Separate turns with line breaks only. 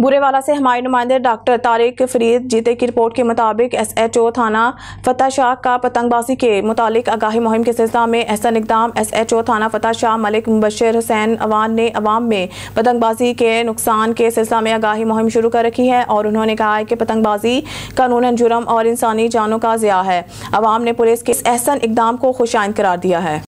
बुरेवाला से हमारे नुमाइंदे डॉक्टर तारिक फरीद जीते की रिपोर्ट के मुताबिक एस एच ओ थाना फतेह शाह का पतंगबाजी के मुतालिक आगाही मुहिम के सिलसिला में एहसन इकदाम एस एच ओ थाना फतेह शाह मलिक मुबशर हुसैन अवान ने अवाम में पतंगबाजी के नुकसान के सिलसिला में आगाही मुहिम शुरू कर रखी है और उन्होंने कहा है कि पतंगबाजी कानून जुर्म और इंसानी जानों का ज़िया है अवाम ने पुलिस के इस एहसन इकदाम को खुशाइन करार दिया है